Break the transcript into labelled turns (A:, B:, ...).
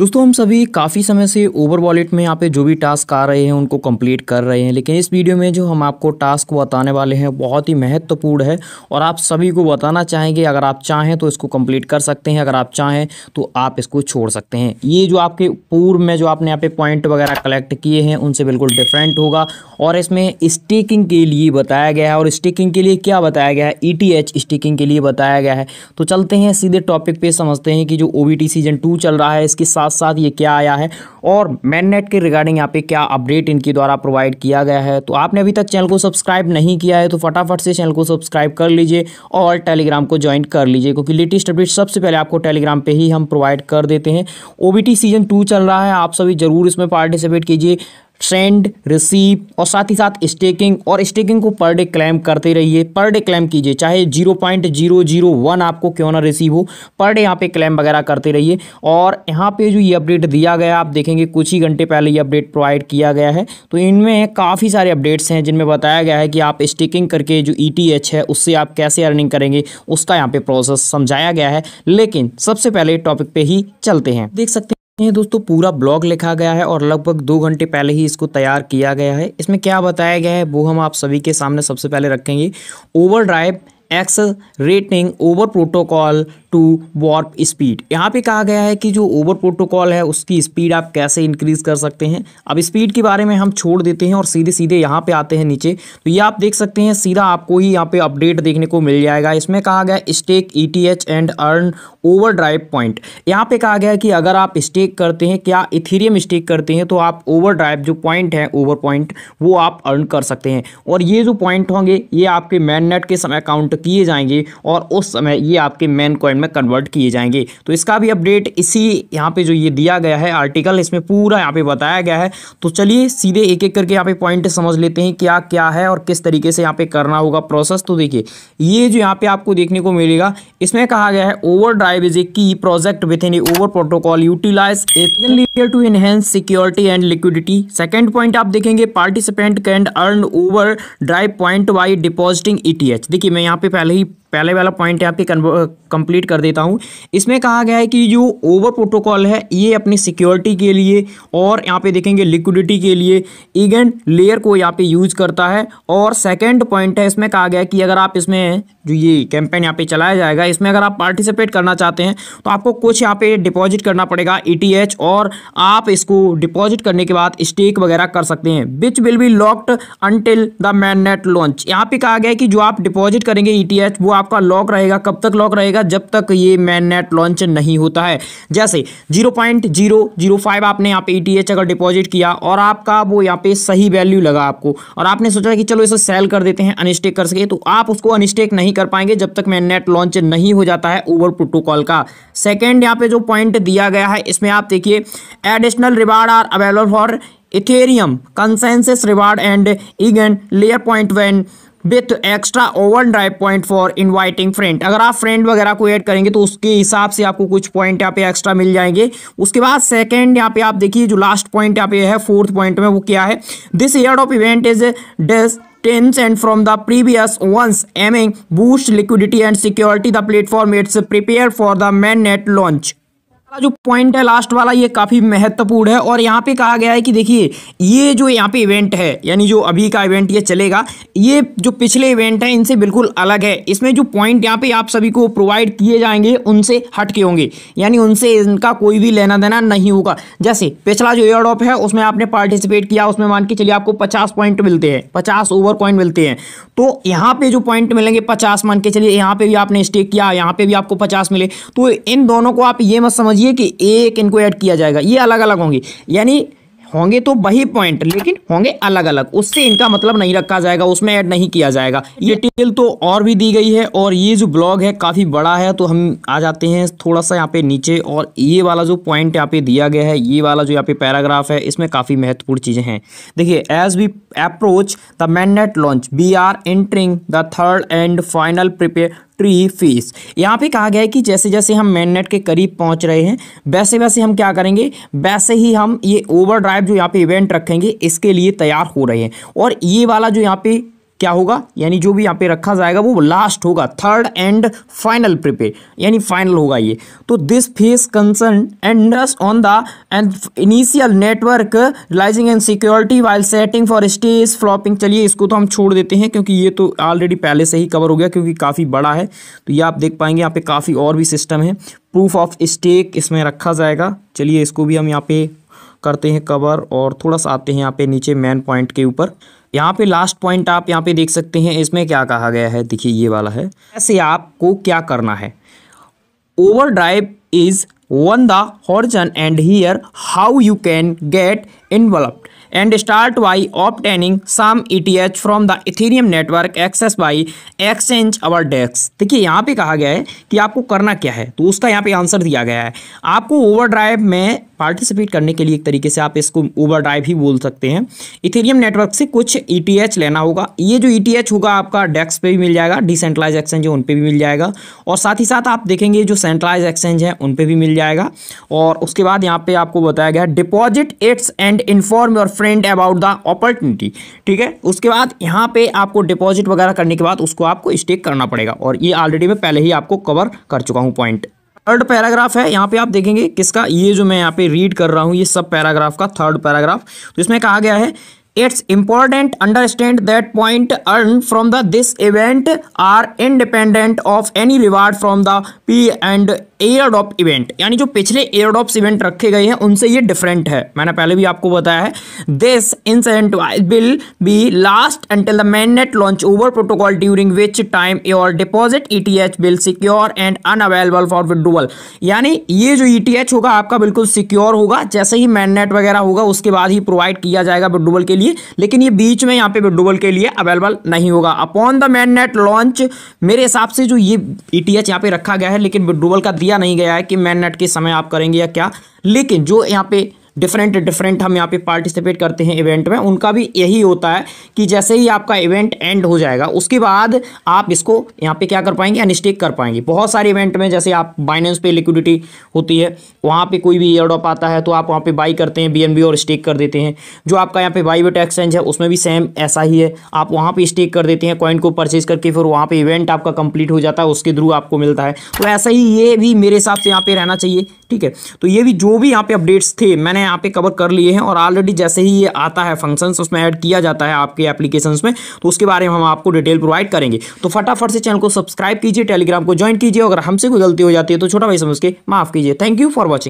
A: दोस्तों हम सभी काफ़ी समय से ओवर वॉलेट में यहाँ पे जो भी टास्क आ रहे हैं उनको कंप्लीट कर रहे हैं लेकिन इस वीडियो में जो हम आपको टास्क बताने वाले हैं बहुत ही महत्वपूर्ण है और आप सभी को बताना चाहेंगे अगर आप चाहें तो इसको कंप्लीट कर सकते हैं अगर आप चाहें तो आप इसको छोड़ सकते हैं ये जो आपके पूर्व में जो आपने यहाँ पे पॉइंट वगैरह कलेक्ट किए हैं उनसे बिल्कुल डिफरेंट होगा और इसमें स्टेकिंग के लिए बताया गया है और स्टेकिंग के लिए क्या बताया गया है ई e स्टेकिंग के लिए बताया गया है तो चलते हैं सीधे टॉपिक पे समझते हैं कि जो ओ सीजन टू चल रहा है इसके साथ साथ साथ ये क्या आया है और मैननेट के रिगार्डिंग यहाँ पे क्या अपडेट इनके द्वारा प्रोवाइड किया गया है तो आपने अभी तक चैनल को सब्सक्राइब नहीं किया है तो फटाफट से चैनल को सब्सक्राइब कर लीजिए और टेलीग्राम को ज्वाइन कर लीजिए क्योंकि लेटेस्ट अपडेट सबसे पहले आपको टेलीग्राम पर ही हम प्रोवाइड कर देते हैं ओ सीजन टू चल रहा है आप सभी ज़रूर इसमें पार्टिसिपेट कीजिए सेंड रिसीव और साथ ही साथ स्टेकिंग और स्टेकिंग को पर डे क्लेम करते रहिए पर डे क्लेम कीजिए चाहे zero point zero zero one आपको क्यों ना रिसीव हो पर डे यहाँ पे क्लेम वगैरह करते रहिए और यहाँ पे जो ये अपडेट दिया गया आप देखेंगे कुछ ही घंटे पहले ये अपडेट प्रोवाइड किया गया है तो इनमें काफ़ी सारे अपडेट्स हैं जिनमें बताया गया है कि आप स्टेकिंग करके जो ई e है उससे आप कैसे अर्निंग करेंगे उसका यहाँ पर प्रोसेस समझाया गया है लेकिन सबसे पहले टॉपिक पर ही चलते हैं देख सकते हैं ये दोस्तों पूरा ब्लॉग लिखा गया है और लगभग दो घंटे पहले ही इसको तैयार किया गया है इसमें क्या बताया गया है वो हम आप सभी के सामने सबसे पहले रखेंगे over drive accelerating over protocol to warp speed यहाँ पे कहा गया है कि जो ओवर प्रोटोकॉल है उसकी स्पीड आप कैसे इंक्रीज़ कर सकते हैं अब स्पीड के बारे में हम छोड़ देते हैं और सीधे सीधे यहाँ पे आते हैं नीचे तो ये आप देख सकते हैं सीधा आपको ही यहाँ पे अपडेट देखने को मिल जाएगा इसमें कहा गया stake E and earn over drive point यहाँ पे कहा गया है कि अगर आप स्टेक करते हैं क्या इथीरियम स्टेक करते हैं तो आप ओवर ड्राइव जो पॉइंट है ओवर पॉइंट वो आप अर्न कर सकते हैं और ये जो पॉइंट होंगे ये आपके मैन नेट के समय काउंट किए जाएंगे और उस समय ये आपके मैन कॉइन में कन्वर्ट किए जाएंगे तो इसका भी अपडेट इसी यहाँ पे जो ये दिया गया है आर्टिकल इसमें पूरा यहाँ पे बताया गया है तो चलिए सीधे एक एक करके यहाँ पे पॉइंट समझ लेते हैं क्या क्या है और किस तरीके से यहाँ पे करना होगा प्रोसेस तो देखिए ये जो यहाँ पे आपको देखने को मिलेगा इसमें कहा गया है over drive is a key project with an over protocol utilize layer two enhance security and liquidity second point आप देखेंगे participant can earn over drive point by depositing E देखिए मैं यहाँ पे पहले ही पहले वाला पॉइंट यहाँ पे कंप्लीट कर देता हूँ इसमें कहा गया है कि जो ओवर प्रोटोकॉल है ये अपनी सिक्योरिटी के लिए और यहाँ पे देखेंगे लिक्विडिटी के लिए इगन लेयर को यहाँ पे यूज करता है और सेकेंड पॉइंट है इसमें कहा गया है कि अगर आप इसमें जो ये कैंपेन यहाँ पे चलाया जाएगा इसमें अगर आप पार्टिसिपेट करना चाहते हैं तो आपको कुछ यहाँ पे डिपॉजिट करना पड़ेगा ई e और आप इसको डिपॉजिट करने के बाद स्टेक वगैरह कर सकते हैं which will be locked until the main net launch यहाँ पे कहा गया है कि जो आप डिपॉजिट करेंगे ई e वो आपका लॉक रहेगा कब तक लॉक रहेगा जब तक ये मैन नेट लॉन्च नहीं होता है जैसे zero point zero zero five आपने यहाँ पे ई e अगर डिपॉजिट किया और आपका वो यहाँ पे सही वैल्यू लगा आपको और आपने सोचा कि चलो इसे सेल कर देते हैं अनस्टेक कर सके तो आप उसको अनस्टेक नहीं कर पाएंगे जब तक मैन नेट लॉन्च नहीं हो जाता है ओवर प्रोटोकॉल का सेकेंड यहाँ पे जो पॉइंट दिया गया है इसमें आप देखिए additional reward are available for Ethereum consensus reward and Eigen layer point one with extra over drive point for inviting friend अगर आप फ्रेंड वगैरह को ऐड करेंगे तो उसके हिसाब से आपको कुछ पॉइंट यहाँ पे एक्स्ट्रा मिल जाएंगे उसके बाद सेकेंड यहाँ पे आप देखिए जो लास्ट पॉइंट यहाँ पे है फोर्थ पॉइंट में वो क्या है this year of event is tense and from the previous ones aiming boost liquidity and security the platform its prepare for the main net launch जो पॉइंट है लास्ट वाला ये काफ़ी महत्वपूर्ण है और यहाँ पे कहा गया है कि देखिए ये जो यहाँ पे इवेंट है यानी जो अभी का इवेंट ये चलेगा ये जो पिछले इवेंट है इनसे बिल्कुल अलग है इसमें जो पॉइंट यहाँ पे आप सभी को प्रोवाइड किए जाएंगे उनसे हटके होंगे यानी उनसे इनका कोई भी लेना देना नहीं होगा जैसे पिछला जो एयर ऑफ है उसमें आपने पार्टिसिपेट किया उसमें मान के चलिए आपको पचास पॉइंट मिलते हैं पचास ओवर पॉइंट मिलते हैं तो यहाँ पर जो पॉइंट मिलेंगे पचास मान के चलिए यहाँ पर भी आपने स्टेक किया यहाँ पे भी आपको पचास मिले तो इन दोनों को आप ये मत समझिए समझिए कि एक इनको ऐड किया जाएगा ये अलग अलग होंगे यानी होंगे तो वही पॉइंट लेकिन होंगे अलग अलग उससे इनका मतलब नहीं रखा जाएगा उसमें ऐड नहीं किया जाएगा ये टेल तो और भी दी गई है और ये जो ब्लॉग है काफ़ी बड़ा है तो हम आ जाते हैं थोड़ा सा यहाँ पे नीचे और ये वाला जो पॉइंट यहाँ पे दिया गया है ये वाला जो यहाँ पे पैराग्राफ है इसमें काफ़ी महत्वपूर्ण चीज़ें हैं देखिए as we approach the mandate launch we are entering the third and final preparatory phase यहाँ पे कहा गया है कि जैसे जैसे हम मेन नेट के करीब पहुँच रहे हैं वैसे वैसे हम क्या करेंगे वैसे ही हम ये ओवर ड्राइव जो यहाँ पे इवेंट रखेंगे इसके लिए तैयार हो रहे हैं और ये वाला जो यहाँ पे क्या होगा यानी जो भी यहाँ पे रखा जाएगा वो लास्ट होगा थर्ड एंड फाइनल प्रिपेयर यानी फाइनल होगा ये तो this phase concern and on the and initial network realizing and security while setting for stage flopping चलिए इसको तो हम छोड़ देते हैं क्योंकि ये तो ऑलरेडी पहले से ही कवर हो गया क्योंकि काफ़ी बड़ा है तो ये आप देख पाएंगे यहाँ पे काफ़ी और भी सिस्टम है प्रूफ ऑफ स्टेक इसमें रखा जाएगा चलिए इसको भी हम यहाँ पे करते हैं कवर और थोड़ा सा आते हैं यहाँ पे नीचे मेन पॉइंट के ऊपर यहाँ पे लास्ट पॉइंट आप यहाँ पे देख सकते हैं इसमें क्या कहा गया है देखिए ये वाला है ऐसे आपको क्या करना है over drive is on the horizon and here how you can get involve and start some E T H from the Ethereum network access by exchange our desk देखिए यहाँ पे कहा गया है कि आपको करना क्या है तो उसका यहाँ पे आंसर दिया गया है आपको ओवर ड्राइव में पार्टिसिपेट करने के लिए एक तरीके से आप इसको ओवर ड्राइव ही बोल सकते हैं इथेरियम नेटवर्क से कुछ ई e लेना होगा ये जो ई e होगा आपका डेक्स पे भी मिल जाएगा डिसेंट्रलाइज एक्सचेंज है उन पर भी मिल जाएगा और साथ ही साथ आप देखेंगे जो सेंट्रलाइज एक्सचेंज है उन पर भी मिल जाएगा और उसके बाद यहाँ पे आपको बताया गया deposit its and inform your friend about the opportunity ठीक है उसके बाद यहाँ पे आपको डिपॉजिट वगैरह करने के बाद उसको आपको स्टेक करना पड़ेगा और ये ऑलरेडी मैं पहले ही आपको कवर कर चुका हूँ पॉइंट थर्ड पैराग्राफ है यहाँ पे आप देखेंगे किसका ये जो मैं यहाँ पे रीड कर रहा हूँ ये सब पैराग्राफ का थर्ड पैराग्राफ तो इसमें कहा गया है it's important understand that point earn from this event are are of any any from from the p and airdrop event यानी जो पिछले एयरडॉप्स इवेंट रखे गए हैं उनसे ये डिफरेंट है मैंने पहले भी आपको बताया है this incident will be last until the main net launch over protocol during which time your deposit H bill secure and unavailable for withdrawal यानी ये जो ईटीएच e होगा आपका बिल्कुल सिक्योर होगा जैसे ही मैन नेट वगैरह होगा उसके बाद ही प्रोवाइड किया जाएगा विड्रोवल के लिए लेकिन ये बीच में यहाँ पे डुबल के लिए अवेलेबल नहीं होगा upon the main net launch मेरे हिसाब से जो ये ई e टी पे रखा गया है लेकिन डुबल का दिया नहीं गया है कि मैन नेट के समय आप करेंगे या क्या लेकिन जो यहाँ पे डिफरेंट डिफरेंट हम यहाँ पे पार्टिसिपेट करते हैं इवेंट में उनका भी यही होता है कि जैसे ही आपका इवेंट एंड हो जाएगा उसके बाद आप इसको यहाँ पे क्या कर पाएंगे अनस्टेक कर पाएंगे बहुत सारे इवेंट में जैसे आप बाइनेंस पे लिक्विडिटी होती है वहाँ पे कोई भी एयरडॉप आता है तो आप वहाँ पे बाई करते हैं बी और स्टेक कर देते हैं जो आपका यहाँ पे बाई वेट एक्सचेंज है उसमें भी सेम ऐसा ही है आप वहाँ पर स्टेक कर देते हैं कॉइन को परचेज करके फिर वहाँ पर इवेंट आपका कंप्लीट हो जाता है उसके थ्रू आपको मिलता है तो ऐसा ही ये भी मेरे हिसाब से यहाँ पे रहना चाहिए ठीक है तो ये भी जो भी यहाँ पे अपडेट्स थे मैंने यहाँ पे कवर कर लिए हैं और ऑलरेडी जैसे ही ये आता है फंक्शंस उसमें ऐड किया जाता है आपके एप्लीकेशन में तो उसके बारे में हम आपको डिटेल प्रोवाइड करेंगे तो फटाफट से चैनल को सब्सक्राइब कीजिए टेलीग्राम को ज्वाइन कीजिए अगर हमसे कोई गलती हो जाती है तो छोटा भाई समझ के माफ़ कीजिए थैंक यू फॉर वॉचिंग